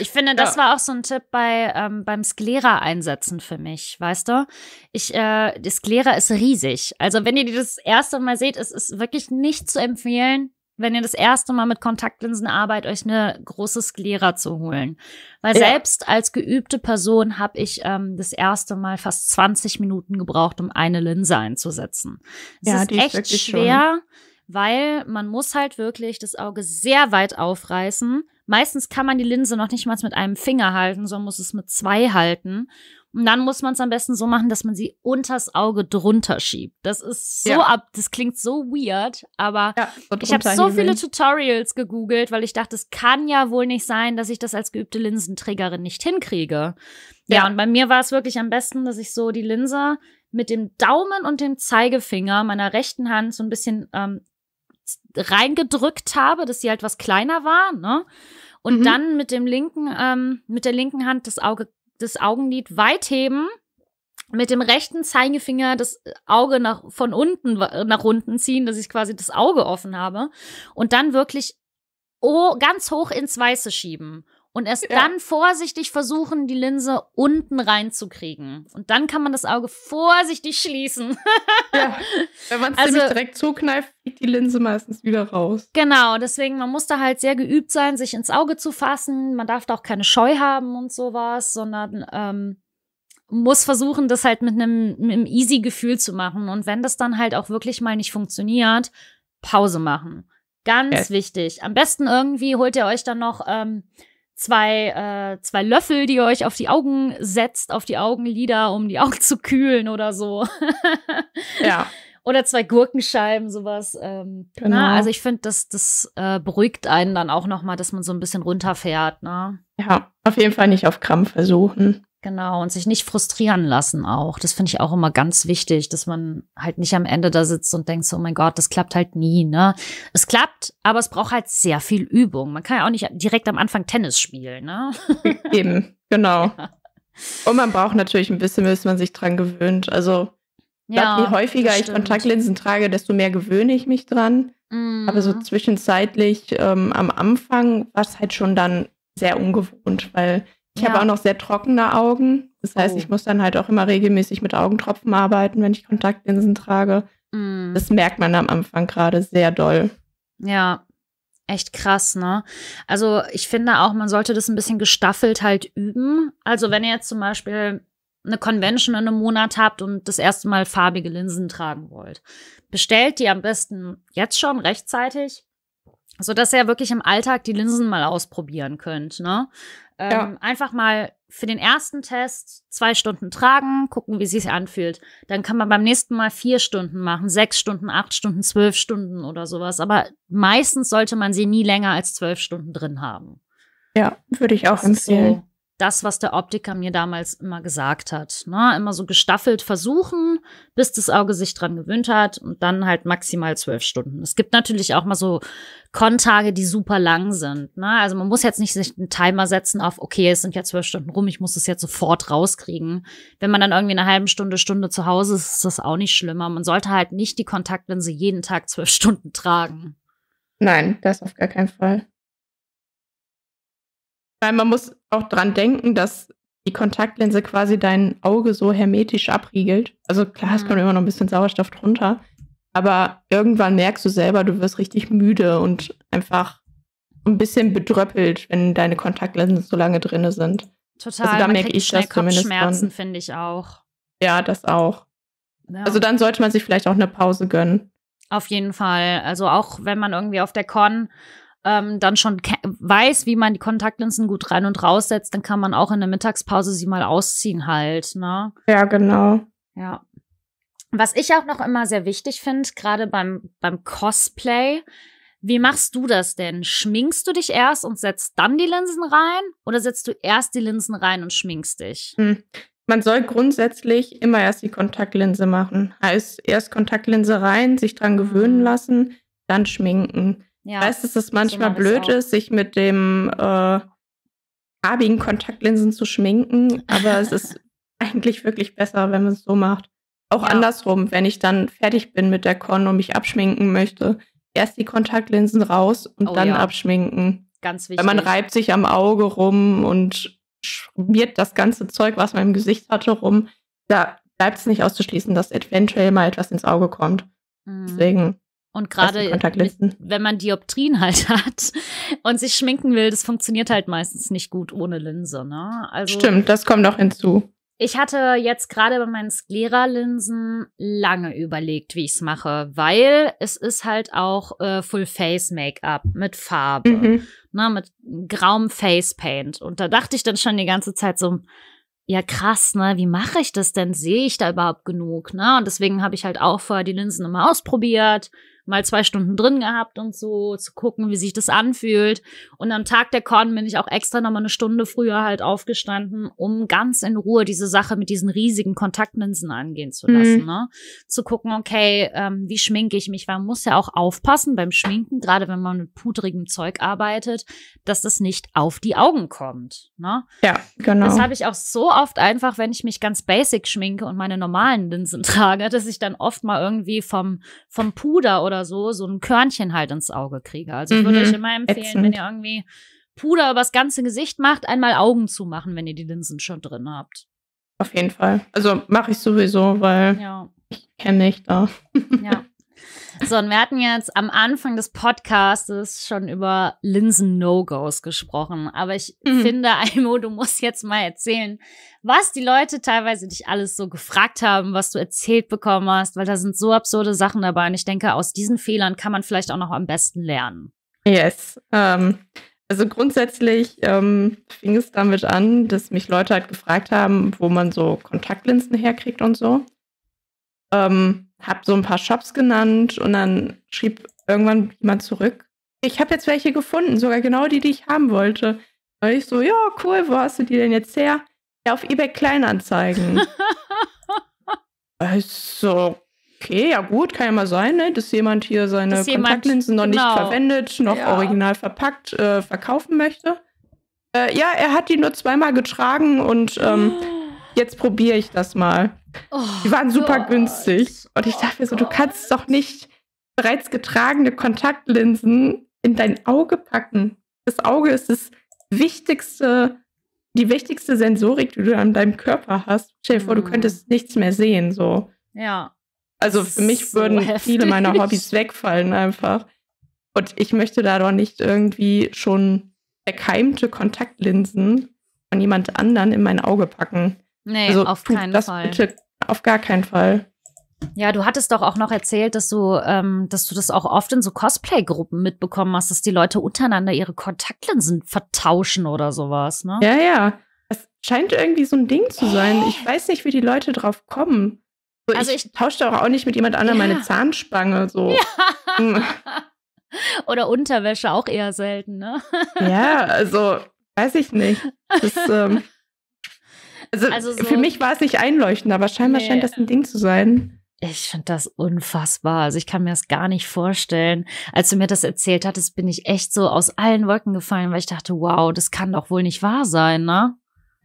Ich finde, das ja. war auch so ein Tipp bei, ähm, beim Sklera-Einsetzen für mich, weißt du? Ich, äh, die Sklera ist riesig. Also, wenn ihr die das erste Mal seht, es ist wirklich nicht zu empfehlen, wenn ihr das erste Mal mit Kontaktlinsen arbeitet, euch eine große Sklera zu holen. Weil ja. selbst als geübte Person habe ich ähm, das erste Mal fast 20 Minuten gebraucht, um eine Linse einzusetzen. Es ja, ist echt ist schwer. Schon weil man muss halt wirklich das Auge sehr weit aufreißen. Meistens kann man die Linse noch nicht mal mit einem Finger halten, sondern muss es mit zwei halten. Und dann muss man es am besten so machen, dass man sie unters Auge drunter schiebt. Das ist so ja. ab, das klingt so weird, aber ja, ich habe so viele Tutorials gegoogelt, weil ich dachte, es kann ja wohl nicht sein, dass ich das als geübte Linsenträgerin nicht hinkriege. Ja, ja und bei mir war es wirklich am besten, dass ich so die Linse mit dem Daumen und dem Zeigefinger meiner rechten Hand so ein bisschen ähm, reingedrückt habe, dass sie halt was kleiner war, ne? Und mhm. dann mit dem linken, ähm, mit der linken Hand das Auge, das Augenlid weit heben, mit dem rechten Zeigefinger das Auge nach, von unten nach unten ziehen, dass ich quasi das Auge offen habe und dann wirklich oh, ganz hoch ins Weiße schieben und erst ja. dann vorsichtig versuchen, die Linse unten reinzukriegen. Und dann kann man das Auge vorsichtig schließen. ja. [laughs] Wenn man es also, nämlich direkt zukneift, fliegt die Linse meistens wieder raus. Genau, deswegen, man muss da halt sehr geübt sein, sich ins Auge zu fassen. Man darf da auch keine Scheu haben und sowas, sondern ähm, muss versuchen, das halt mit einem, mit einem easy Gefühl zu machen. Und wenn das dann halt auch wirklich mal nicht funktioniert, Pause machen. Ganz okay. wichtig. Am besten irgendwie holt ihr euch dann noch ähm, zwei, äh, zwei Löffel, die ihr euch auf die Augen setzt, auf die Augenlider, um die Augen zu kühlen oder so. ja. [laughs] Oder zwei Gurkenscheiben, sowas. Ähm, genau. Na, also ich finde, das, das äh, beruhigt einen dann auch nochmal, dass man so ein bisschen runterfährt. Ne? Ja, auf jeden Fall nicht auf Krampf versuchen. Genau, und sich nicht frustrieren lassen auch. Das finde ich auch immer ganz wichtig, dass man halt nicht am Ende da sitzt und denkt, so, oh mein Gott, das klappt halt nie, ne? Es klappt, aber es braucht halt sehr viel Übung. Man kann ja auch nicht direkt am Anfang Tennis spielen, ne? E-, eben, [laughs] genau. Ja. Und man braucht natürlich ein bisschen, bis man sich dran gewöhnt. Also, ja, glaub, je häufiger ich Kontaktlinsen trage, desto mehr gewöhne ich mich dran. Mm. Aber so mhm. zwischenzeitlich ähm, am Anfang war es halt schon dann sehr ungewohnt, weil ich ja. habe auch noch sehr trockene Augen. Das heißt, oh. ich muss dann halt auch immer regelmäßig mit Augentropfen arbeiten, wenn ich Kontaktlinsen trage. Mm. Das merkt man am Anfang gerade sehr doll. Ja, echt krass, ne? Also ich finde auch, man sollte das ein bisschen gestaffelt halt üben. Also wenn ihr jetzt zum Beispiel eine Convention in einem Monat habt und das erste Mal farbige Linsen tragen wollt, bestellt die am besten jetzt schon rechtzeitig so dass ihr wirklich im Alltag die Linsen mal ausprobieren könnt. Ne? Ähm, ja. Einfach mal für den ersten Test zwei Stunden tragen, gucken, wie sie sich anfühlt. Dann kann man beim nächsten Mal vier Stunden machen, sechs Stunden, acht Stunden, zwölf Stunden oder sowas. Aber meistens sollte man sie nie länger als zwölf Stunden drin haben. Ja, würde ich auch das empfehlen das, was der Optiker mir damals immer gesagt hat. Ne? Immer so gestaffelt versuchen, bis das Auge sich dran gewöhnt hat und dann halt maximal zwölf Stunden. Es gibt natürlich auch mal so Kontage, die super lang sind. Ne? Also man muss jetzt nicht sich einen Timer setzen auf, okay, es sind ja zwölf Stunden rum, ich muss es jetzt sofort rauskriegen. Wenn man dann irgendwie eine halbe Stunde, Stunde zu Hause ist, ist das auch nicht schlimmer. Man sollte halt nicht die Kontaktlinse jeden Tag zwölf [laughs] Stunden tragen. Nein, das auf gar keinen Fall. Weil man muss auch dran denken, dass die Kontaktlinse quasi dein Auge so hermetisch abriegelt. Also klar, mhm. es kommt immer noch ein bisschen Sauerstoff drunter, aber irgendwann merkst du selber, du wirst richtig müde und einfach ein bisschen bedröppelt, wenn deine Kontaktlinsen so lange drinne sind. Also Total. Also da merke ich das zumindest. Schmerzen finde ich auch. Ja, das auch. Ja. Also dann sollte man sich vielleicht auch eine Pause gönnen. Auf jeden Fall. Also auch wenn man irgendwie auf der Con ähm, dann schon weiß, wie man die Kontaktlinsen gut rein und raussetzt, dann kann man auch in der Mittagspause sie mal ausziehen halt, ne? Ja, genau. Ja. Was ich auch noch immer sehr wichtig finde, gerade beim, beim Cosplay, wie machst du das denn? Schminkst du dich erst und setzt dann die Linsen rein oder setzt du erst die Linsen rein und schminkst dich? Hm. Man soll grundsätzlich immer erst die Kontaktlinse machen. Heißt, erst Kontaktlinse rein, sich dran gewöhnen hm. lassen, dann schminken. Ja, ich weiß, dass es manchmal so blöd ist, sich mit dem äh, farbigen Kontaktlinsen zu schminken, aber es ist [laughs] eigentlich wirklich besser, wenn man es so macht. Auch ja. andersrum, wenn ich dann fertig bin mit der Con und mich abschminken möchte, erst die Kontaktlinsen raus und oh, dann ja. abschminken. Ganz wichtig. Weil man reibt sich am Auge rum und schmiert das ganze Zeug, was man im Gesicht hatte, rum. Da bleibt es nicht auszuschließen, dass eventuell mal etwas ins Auge kommt. Mhm. Deswegen und gerade, wenn man Dioptrien halt [laughs] hat und sich schminken will, das funktioniert halt meistens nicht gut ohne Linse. Ne? Also, Stimmt, das kommt noch hinzu. Ich hatte jetzt gerade bei meinen Sklera-Linsen lange überlegt, wie ich es mache, weil es ist halt auch äh, Full-Face-Make-up mit Farbe, mhm. ne, mit grauem Face-Paint. Und da dachte ich dann schon die ganze Zeit so, ja krass, ne, wie mache ich das denn? Sehe ich da überhaupt genug? Ne? Und deswegen habe ich halt auch vorher die Linsen immer ausprobiert mal zwei Stunden drin gehabt und so, zu gucken, wie sich das anfühlt. Und am Tag der Korn bin ich auch extra nochmal eine Stunde früher halt aufgestanden, um ganz in Ruhe diese Sache mit diesen riesigen Kontaktlinsen angehen zu mhm. lassen. Mhm. Ne? Zu gucken, okay, ähm, wie schminke ich mich? Weil man muss ja auch aufpassen beim Schminken, gerade wenn man mit pudrigem Zeug arbeitet, dass das nicht auf die Augen kommt. Ne? Ja, genau. Das habe ich auch so oft einfach, wenn ich mich ganz basic schminke und meine normalen Linsen [laughs] trage, dass ich dann oft mal irgendwie vom, vom Puder oder oder so so ein Körnchen halt ins Auge kriege. Also ich würde mhm. euch immer empfehlen, Ätzend. wenn ihr irgendwie Puder übers ganze Gesicht macht, einmal Augen zu machen, wenn ihr die Linsen schon drin habt. Auf jeden Fall. Also mache ich sowieso, weil ja. ich kenne mich da. Ja. [laughs] So, und wir hatten jetzt am Anfang des Podcasts schon über Linsen-No-Gos gesprochen. Aber ich mhm. finde, Aimo, du musst jetzt mal erzählen, was die Leute teilweise dich alles so gefragt haben, was du erzählt bekommen hast, weil da sind so absurde Sachen dabei. Und ich denke, aus diesen Fehlern kann man vielleicht auch noch am besten lernen. Yes. Um ähm, also grundsätzlich ähm, fing es damit an, dass mich Leute halt gefragt haben, wo man so Kontaktlinsen herkriegt und so ähm, habe so ein paar Shops genannt und dann schrieb irgendwann jemand zurück, ich habe jetzt welche gefunden, sogar genau die, die ich haben wollte. Und ich so, ja, cool, wo hast du die denn jetzt her? Ja, auf eBay Kleinanzeigen. [laughs] so, okay, ja gut, kann ja mal sein, ne, dass jemand hier seine dass Kontaktlinsen jemand, noch genau. nicht verwendet, noch ja. original verpackt äh, verkaufen möchte. Äh, ja, er hat die nur zweimal getragen und ähm, [gasps] jetzt probiere ich das mal. Oh, die waren oh super Gott. günstig. Und ich dachte mir so, du oh kannst doch nicht bereits getragene Kontaktlinsen in dein Auge packen. Das Auge ist das wichtigste, die wichtigste Sensorik, die du an deinem Körper hast. Stell dir vor, mm. du mhm. könntest nichts mehr sehen, so. Ja. Also für mich so würden heftig. viele meiner Hobbys wegfallen einfach. Und ich möchte da doch nicht irgendwie schon erkeimte Kontaktlinsen von jemand anderen in mein Auge packen. Nee, also, auf keinen das Fall. Bitte auf gar keinen Fall. Ja, du hattest doch auch noch erzählt, dass du, ähm, dass du das auch oft in so Cosplay-Gruppen mitbekommen hast, dass die Leute untereinander ihre Kontaktlinsen vertauschen oder sowas, ne? Ja, ja. Das scheint irgendwie so ein Ding zu sein. Ich weiß nicht, wie die Leute drauf kommen. So, also ich, ich tausche doch auch nicht mit jemand anderem ja. meine Zahnspange so. Ja. Hm. [laughs] Oder Unterwäsche auch eher selten, ne? Ja, also weiß ich nicht. Das, ähm, [laughs] Also, also so für mich war es nicht einleuchtend, aber scheinbar nee. scheint das ein Ding zu sein. Ich finde das unfassbar. Also ich kann mir das gar nicht vorstellen. Als du mir das erzählt hattest, bin ich echt so aus allen Wolken gefallen, weil ich dachte, wow, das kann doch wohl nicht wahr sein, ne?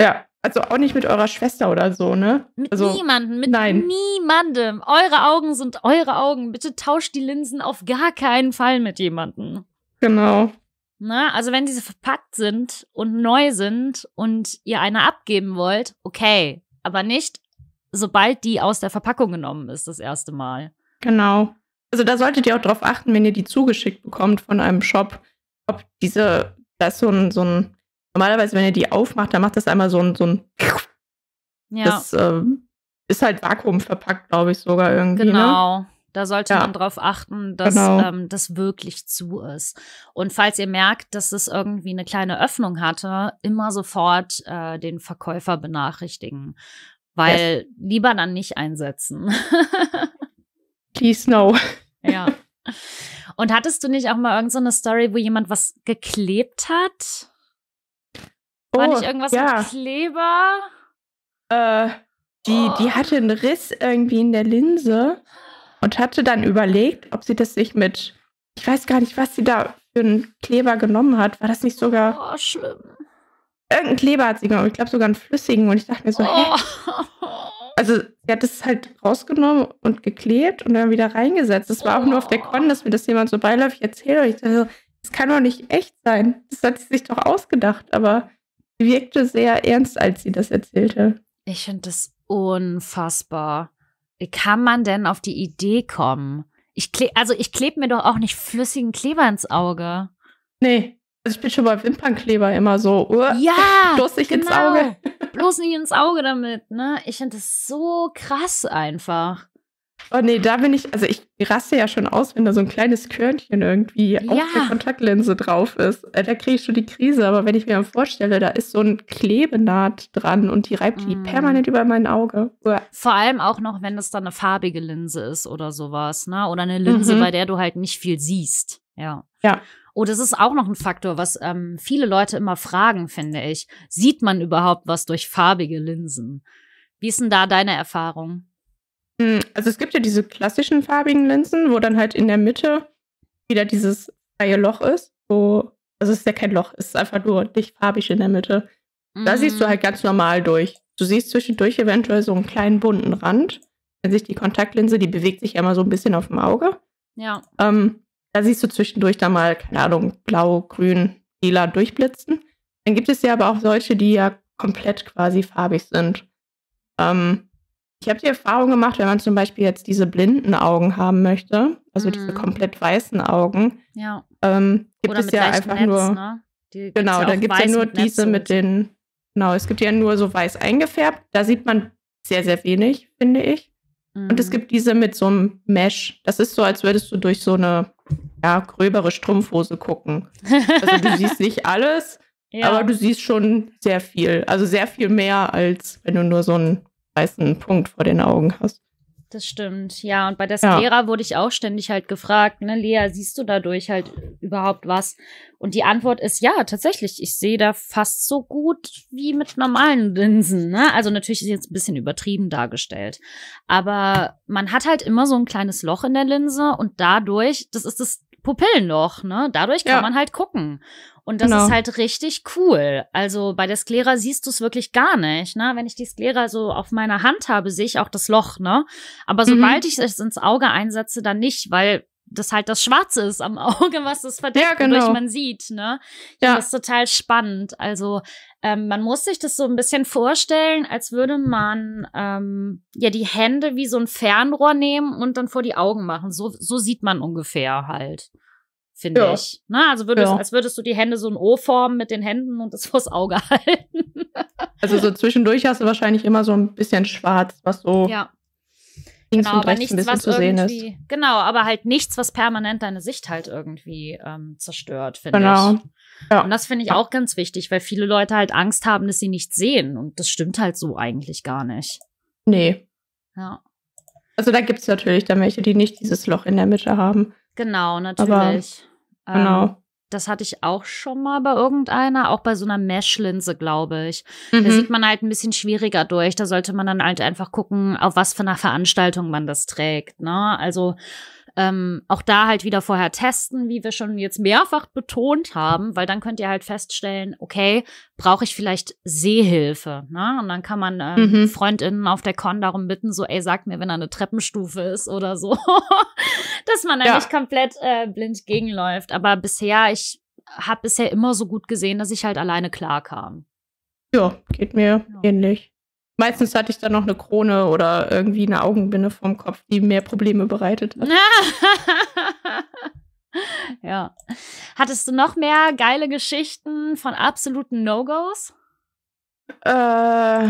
Ja, also auch nicht mit eurer Schwester oder so, ne? Mit also, niemandem, mit nein. niemandem. Eure Augen sind eure Augen. Bitte tauscht die Linsen auf gar keinen Fall mit jemandem. Genau. Ne? Also wenn diese verpackt sind und neu sind und ihr eine abgeben wollt, okay, aber nicht sobald die aus der Verpackung genommen ist das erste Mal. Genau. Also da solltet ihr auch drauf achten, wenn ihr die zugeschickt bekommt von einem Shop, ob diese, das so ein, so ein, normalerweise wenn ihr die aufmacht, dann macht das einmal so ein, so ein, ja. das äh, ist halt Vakuum verpackt, glaube ich sogar irgendwie. Ne? Genau. Ne? Da sollte ja. man darauf achten, dass genau. ähm, das wirklich zu ist. Und falls ihr merkt, dass es irgendwie eine kleine Öffnung hatte, immer sofort äh, den Verkäufer benachrichtigen. Weil yes. lieber dann nicht einsetzen. [laughs] Please no. Ja. Und hattest du nicht auch mal irgendeine so Story, wo jemand was geklebt hat? War oh, nicht irgendwas ja. mit Kleber? Äh, die, oh. die hatte einen Riss irgendwie in der Linse und hatte dann überlegt, ob sie das sich mit, ich weiß gar nicht, was sie da für einen Kleber genommen hat. War das nicht sogar. Oh, schlimm. Irgendein Kleber hat sie genommen, ich glaube sogar einen flüssigen. Und ich dachte mir so, oh. Also, sie hat es halt rausgenommen und geklebt und dann wieder reingesetzt. Das war auch nur auf der Con, dass mir das jemand so beiläufig erzählt. Und ich dachte so, das kann doch nicht echt sein. Das hat sie sich doch ausgedacht, aber sie wirkte sehr ernst, als sie das erzählte. Ich finde das unfassbar. Wie kann man denn auf die Idee kommen? Ich kleb, also ich klebe mir doch auch nicht flüssigen Kleber ins Auge. Nee, also ich bin schon bei Wimpernkleber immer so, uh, ja, [laughs] bloß nicht genau. ins Auge. Bloß nicht ins Auge damit, ne? Ich finde das so krass einfach. Oh nee, da bin ich, also ich raste ja schon aus, wenn da so ein kleines Körnchen irgendwie ja. auf der Kontaktlinse drauf ist. Äh, da kriege ich schon die Krise, aber wenn ich mir vorstelle, da ist so ein Klebenaht dran und die reibt die mm. permanent über mein Auge. Uah. Vor allem auch noch, wenn es dann eine farbige Linse ist oder sowas, ne? Oder eine Linse, mhm. bei der du halt nicht viel siehst. Ja. Ja. Oh, das ist auch noch ein Faktor, was ähm, viele Leute immer fragen, finde ich. Sieht man überhaupt was durch farbige Linsen? Wie ist denn da deine Erfahrung? Hm, also es gibt ja diese klassischen farbigen Linsen, wo dann halt in der Mitte wieder dieses freie Loch ist, wo, also es ist ja kein Loch, es ist einfach nur dicht farbig in der Mitte. Mhm. Da siehst du mhm. halt ganz normal durch. Du siehst zwischendurch eventuell so einen kleinen bunten Rand, wenn sich die Kontaktlinse, die bewegt sich ja immer so ein bisschen auf dem Auge. Ja. Ähm, da siehst du zwischendurch dann mal, keine Ahnung, blau, grün, lila durchblitzen. Dann gibt es ja aber auch solche, die ja komplett quasi farbig sind. Ähm, ich habe die Erfahrung gemacht, wenn man zum Beispiel jetzt diese blinden Augen haben möchte, also mhm. diese komplett weißen Augen, ja. ähm, gibt Oder es ja einfach Netz, nur. Ne? genau, ja dann gibt es ja nur mit diese mit den. Genau, es gibt ja nur so weiß eingefärbt. Da sieht man sehr, sehr wenig, finde ich. Mhm. Und es mhm. gibt diese mit so einem Mesh. Das ist so, als würdest du durch so eine ja, gröbere Strumpfhose gucken. Also du siehst [laughs] nicht alles, ja. aber du siehst schon sehr viel. Also sehr viel mehr, als wenn du nur so ein heißen Punkt vor den Augen hast. Das stimmt, ja. Und bei der Sklera ja. wurde ich auch ständig halt gefragt, ne, Lea, siehst du dadurch halt überhaupt was? Und die Antwort ist ja, tatsächlich. Ich sehe da fast so gut wie mit normalen Linsen, ne? Also natürlich ist jetzt ein bisschen übertrieben dargestellt. Aber man hat halt immer so ein kleines Loch in der Linse und dadurch, das ist das Pupillenloch, ne? Dadurch kann ja. man halt gucken. Und das genau. ist halt richtig cool. Also bei der Sklera siehst du es wirklich gar nicht, ne? Wenn ich die Sklera so auf meiner Hand habe, sehe ich auch das Loch, ne? Aber sobald mhm. ich es ins Auge einsetze, dann nicht, weil das halt das Schwarze ist am [laughs] Auge, was das verdeckt, ja, genau. man sieht. Ne? Ja. Das ist total spannend. Also ähm, man muss sich das so ein bisschen vorstellen, als würde man ähm, ja die Hände wie so ein Fernrohr nehmen und dann vor die Augen machen. So, so sieht man ungefähr halt. Finde ja. ich. Na, ne? also würdest, ja. als würdest du die Hände so ein O formen mit den Händen und das [laughs] vors Auge halten. also so zwischendurch hast du wahrscheinlich immer so ein bisschen schwarz, was so ja genau, aber nichts, was ist. genau, aber halt nichts, was permanent deine Sicht halt irgendwie ähm, zerstört, finde genau. ich. Ja. Und das finde ich auch ganz wichtig, weil viele Leute halt Angst haben, dass sie nichts sehen. Und das stimmt halt so eigentlich gar nicht. Nee. Ja. Also da gibt es natürlich dann welche, die nicht dieses Loch in der Mitte haben. Genau, natürlich. Aber, genau. ähm, genau das hatte ich auch schon mal bei irgendeiner, auch bei so einer Mesh-Linse, glaube ich. Mhm. Da sieht man halt ein bisschen schwieriger durch. Da sollte man dann halt einfach gucken, auf was für einer Veranstaltung man das trägt. Ne? Also ähm, auch da halt wieder vorher testen, wie wir schon jetzt mehrfach betont haben, weil dann könnt ihr halt feststellen, okay, brauche ich vielleicht Sehhilfe. Ne? Und dann kann man ähm, mhm. Freundinnen auf der Con darum bitten, so, ey, sag mir, wenn da eine Treppenstufe ist oder so, [laughs] dass man dann ja. nicht komplett äh, blind gegenläuft. Aber bisher, ich habe bisher immer so gut gesehen, dass ich halt alleine klarkam. Ja, geht mir ja. ähnlich. Meistens hatte ich dann noch eine Krone oder irgendwie eine Augenbinde vorm Kopf, die mehr Probleme bereitet hat. [laughs] ja. Hattest du noch mehr geile Geschichten von absoluten No-Gos? Äh,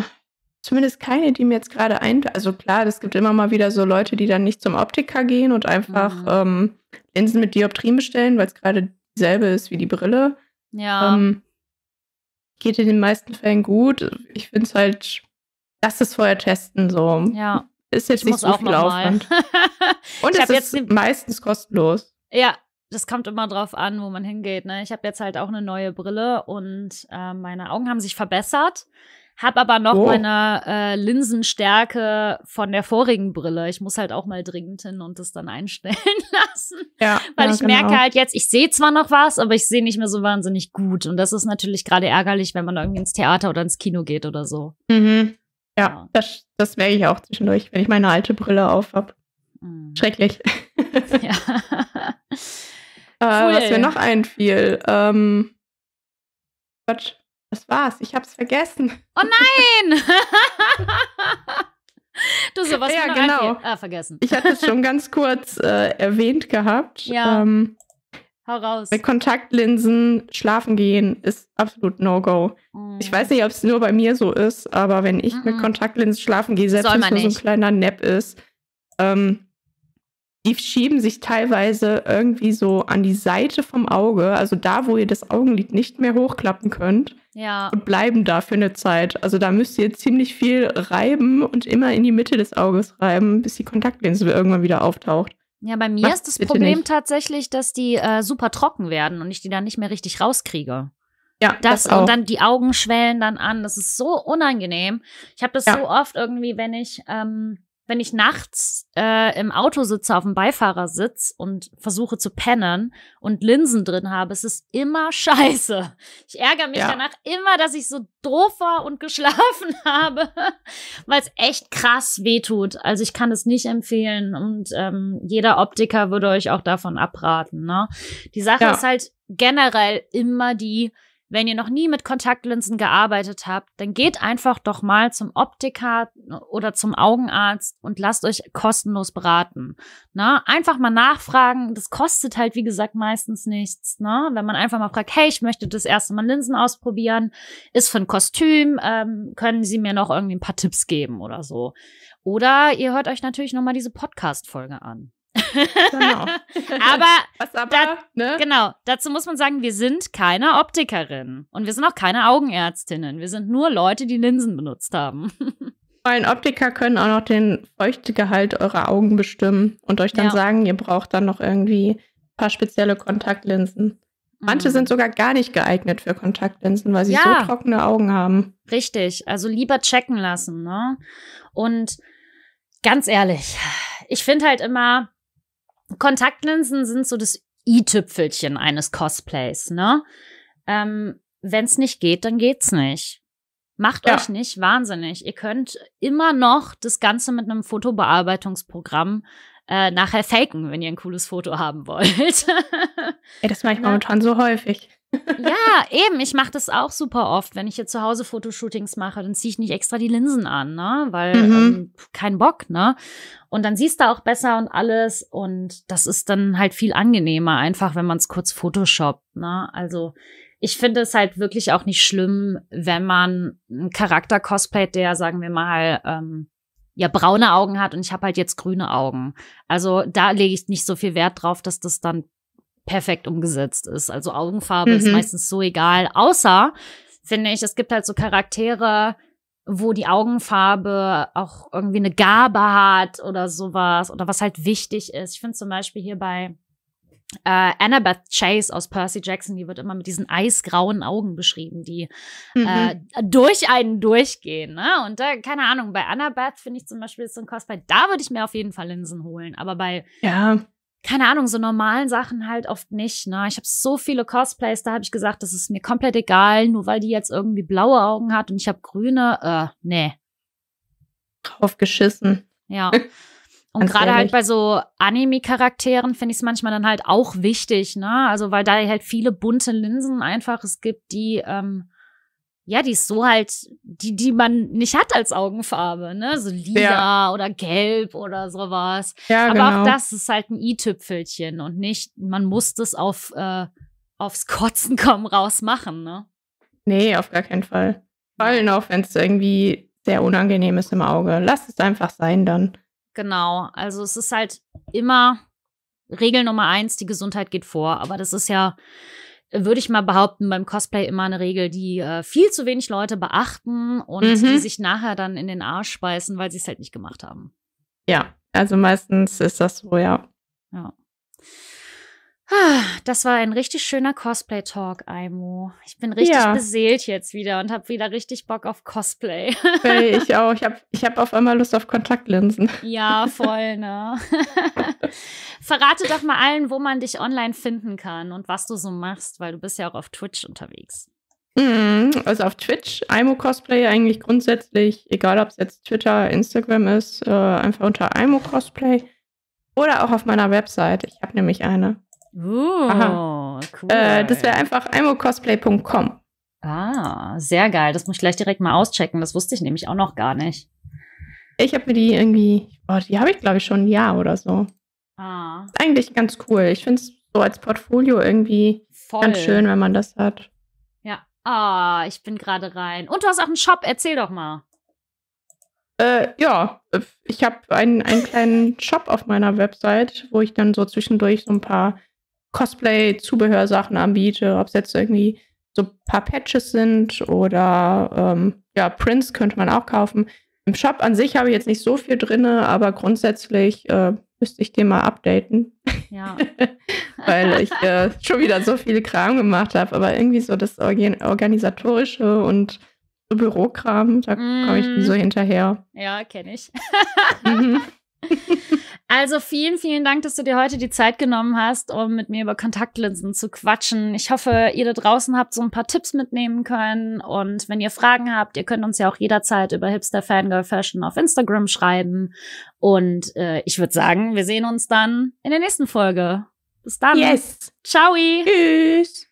zumindest keine, die mir jetzt gerade ein. Also klar, es gibt immer mal wieder so Leute, die dann nicht zum Optiker gehen und einfach mhm. ähm, Linsen mit Dioptrien bestellen, weil es gerade dieselbe ist wie die Brille. Ja. Ähm, geht in den meisten Fällen gut. Ich finde es halt Lass es vorher testen, so. Ja. Ist jetzt ich nicht so viel Aufwand. [laughs] Und ich es ist jetzt ne meistens kostenlos. Ja, das kommt immer drauf an, wo man hingeht. Ne? Ich habe jetzt halt auch eine neue Brille und äh, meine Augen haben sich verbessert. Hab aber noch oh. meine äh, Linsenstärke von der vorigen Brille. Ich muss halt auch mal dringend hin und das dann einstellen [laughs] lassen. Ja, weil ja, ich genau. merke halt jetzt, ich sehe zwar noch was, aber ich sehe nicht mehr so wahnsinnig gut. Und das ist natürlich gerade ärgerlich, wenn man irgendwie ins Theater oder ins Kino geht oder so. Mhm. Ja, das, das merke ich auch zwischendurch, wenn ich meine alte Brille auf habe. Mhm. Schrecklich. [laughs] Ja. äh, cool. Was mir noch einfiel. Ähm, Quatsch, das war's. Ich hab's vergessen. Oh nein! [laughs] du, sowas ja, genau. Ah, vergessen. Ich hatte es schon [laughs] ganz kurz äh, erwähnt gehabt. Ja. Ähm, Hau raus. Bei Kontaktlinsen schlafen gehen ist absolut No-Go. Mm. Ich weiß nicht, ob es nur bei mir so ist, aber wenn ich mm mit mhm. Kontaktlinsen schlafen gehe, selbst wenn es nur so ein kleiner Nap ist, ähm, die schieben sich teilweise irgendwie so an die Seite vom Auge, also da, wo ihr das Augenlid nicht mehr hochklappen könnt, ja. und bleiben da für eine Zeit. Also da müsst ihr ziemlich viel reiben und immer in die Mitte des Auges reiben, bis die Kontaktlinse irgendwann wieder auftaucht. Ja, bei mir Mach ist das Problem nicht. tatsächlich, dass die äh, super trocken werden und ich die dann nicht mehr richtig rauskriege. Ja, das, das auch. und dann die Augen schwellen dann an. Das ist so unangenehm. Ich habe das ja. so oft irgendwie, wenn ich ähm, wenn ich nachts äh, im Auto sitze, auf dem Beifahrersitz und versuche zu pennen und Linsen drin habe, es ist immer [laughs] scheiße. Ich ärgere mich ja. danach immer, dass ich so doof war und [laughs] geschlafen habe, weil es echt krass wehtut. Also ich kann es nicht empfehlen und ähm, jeder Optiker würde euch auch davon abraten. Ne? Die Sache ja. ist halt generell immer die, wenn ihr noch nie mit Kontaktlinsen gearbeitet habt, dann geht einfach doch mal zum Optiker oder zum Augenarzt und lasst euch kostenlos beraten. Na, einfach mal nachfragen. Das kostet halt, wie gesagt, meistens nichts. Na, ne? wenn man einfach mal fragt, hey, ich möchte das erste Mal Linsen ausprobieren, ist für ein Kostüm, ähm, können Sie mir noch irgendwie ein paar Tipps geben oder so. Oder ihr hört euch natürlich nochmal diese Podcast-Folge an. Genau. [laughs] aber, aber da, ne? genau, dazu muss man sagen, wir sind keine Optikerin und wir sind auch keine Augenärztinnen. Wir sind nur Leute, die Linsen benutzt haben. [laughs] Ein Optiker können auch noch den Feuchtegehalt eurer Augen bestimmen und euch dann ja. sagen, ihr braucht dann noch irgendwie ein paar spezielle Kontaktlinsen. Manche mhm. sind sogar gar nicht geeignet für Kontaktlinsen, weil sie ja. so trockene Augen haben. Richtig, also lieber checken lassen, ne? Und ganz ehrlich, ich finde halt immer, Kontaktlinsen sind so das i-Tüpfelchen eines Cosplays, ne? Ähm, Wenn es nicht geht, dann geht's nicht. Macht ja. euch nicht wahnsinnig. Ihr könnt immer noch das Ganze mit einem Fotobearbeitungsprogramm äh, nachher faken, wenn ihr ein cooles Foto haben wollt. [laughs] Ey, das mache ich ne? momentan so häufig ja, eben. Ich mache das auch super oft. Wenn ich hier zu Hause Fotoshootings mache, dann ziehe ich nicht extra die Linsen an, ne? Weil mhm. ähm, kein Bock, ne? Und dann siehst du auch besser und alles. Und das ist dann halt viel angenehmer, einfach wenn man es kurz Photoshoppt, ne? Also ich finde es halt wirklich auch nicht schlimm, wenn man einen Charakter cosplayt, der, sagen wir mal, ähm, ja braune Augen hat und ich habe halt jetzt grüne Augen. Also da lege ich nicht so viel Wert drauf, dass das dann perfekt umgesetzt ist. Also Augenfarbe mhm. ist meistens so egal. Außer, finde ich, es gibt halt so Charaktere, wo die Augenfarbe auch irgendwie eine Gabe hat oder sowas oder was halt wichtig ist. Ich finde zum Beispiel hier bei äh, Annabeth Chase aus Percy Jackson, die wird immer mit diesen eisgrauen Augen beschrieben, die mhm. äh, durch einen durchgehen. Ne? Und da, keine Ahnung, bei Annabeth finde ich zum Beispiel so ein Cosplay, da würde ich mir auf jeden Fall Linsen holen. Aber bei ja keine Ahnung, so normalen Sachen halt oft nicht. Ne? Ich habe so viele Cosplays, da habe ich gesagt, das ist mir komplett egal, nur weil die jetzt irgendwie blaue Augen hat und ich habe grüne, äh, nee. Aufgeschissen. Ja. [laughs] Und gerade halt bei so Anime-Charakteren finde ich es manchmal dann halt auch wichtig, ne? Also weil da halt viele bunte Linsen einfach es gibt, die ähm, ja, die ist so halt, die, die man nicht hat als Augenfarbe, ne? So lila ja. oder gelb oder sowas. Ja, Aber genau. auch das ist halt ein i-Tüpfelchen und nicht, man muss das auf, äh, aufs Kotzen kommen raus machen, ne? Nee, auf gar keinen Fall. Vor allem auch, wenn es irgendwie sehr unangenehm ist im Auge. Lass es einfach sein dann. Genau, also es ist halt immer Regel Nummer eins, die Gesundheit geht vor. Aber das ist ja würde ich mal behaupten, beim Cosplay immer eine Regel, die äh, viel zu wenig Leute beachten und mhm. die sich nachher dann in den Arsch speisen, weil sie es halt nicht gemacht haben. Ja, also meistens ist das so, ja. Ja. Ah, das war ein richtig schöner Cosplay-Talk, Aimo. Ich bin richtig ja. beseelt jetzt wieder und habe wieder richtig Bock auf Cosplay. [laughs] Hey, ich auch. Ich habe ich hab auf einmal Lust auf Kontaktlinsen. Ja, voll, ne? [laughs] Verrate doch mal allen, wo man dich online finden kann und was du so machst, weil du bist ja auch auf Twitch unterwegs. Mhm, also auf Twitch, Aimo Cosplay eigentlich grundsätzlich, egal ob es jetzt Twitter, Instagram ist, äh, einfach unter Aimo Cosplay. Oder auch auf meiner Website. Ich habe nämlich eine. Oh, äh, cool. Äh, das wäre einfach imocosplay.com. Ah, sehr geil. Das muss ich gleich direkt mal auschecken. Das wusste ich nämlich auch noch gar nicht. Ich habe mir die irgendwie, oh, die habe ich glaube ich schon ein Jahr oder so. Ah. Ist eigentlich ganz cool. Ich finde es so als Portfolio irgendwie Voll. ganz schön, wenn man das hat. Ja. Ah, ich bin gerade rein. Und du hast auch einen Shop. Erzähl doch mal. Äh, ja, ich habe einen, einen kleinen Shop auf meiner Website, wo ich dann so zwischendurch so ein paar Cosplay-Zubehörsachen anbiete, ob es jetzt irgendwie so ein paar Patches sind oder ähm, ja, Prints könnte man auch kaufen. Im Shop an sich habe ich jetzt nicht so viel drin, aber grundsätzlich äh, müsste ich den mal updaten. Ja. [laughs] Weil ich äh, schon wieder so viel Kram gemacht habe, aber irgendwie so das Organ Organisatorische und so Bürokram, da komme ich nie mm. so hinterher. Ja, kenne ich. mhm. [laughs] Also vielen, vielen Dank, dass du dir heute die Zeit genommen hast, um mit mir über Kontaktlinsen zu quatschen. Ich hoffe, ihr da draußen habt so ein paar Tipps mitnehmen können. Und wenn ihr Fragen habt, ihr könnt uns ja auch jederzeit über Hipster Fangirl Fashion auf Instagram schreiben. Und äh, ich würde sagen, wir sehen uns dann in der nächsten Folge. Bis dann. Yes. Ciao. Tschüss.